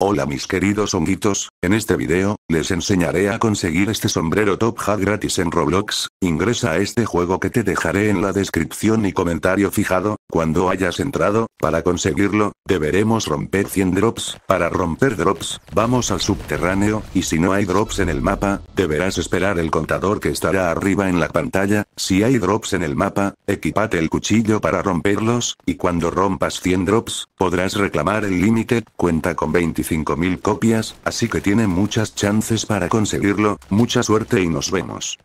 Hola mis queridos honguitos, en este video, les enseñaré a conseguir este sombrero top hat gratis en Roblox, ingresa a este juego que te dejaré en la descripción y comentario fijado, cuando hayas entrado, para conseguirlo, deberemos romper 100 drops, para romper drops, vamos al subterráneo, y si no hay drops en el mapa, deberás esperar el contador que estará arriba en la pantalla, si hay drops en el mapa, equipate el cuchillo para romperlos, y cuando rompas 100 drops, podrás reclamar el límite, cuenta con 25.000 copias, así que tiene muchas chances entonces para conseguirlo, mucha suerte y nos vemos.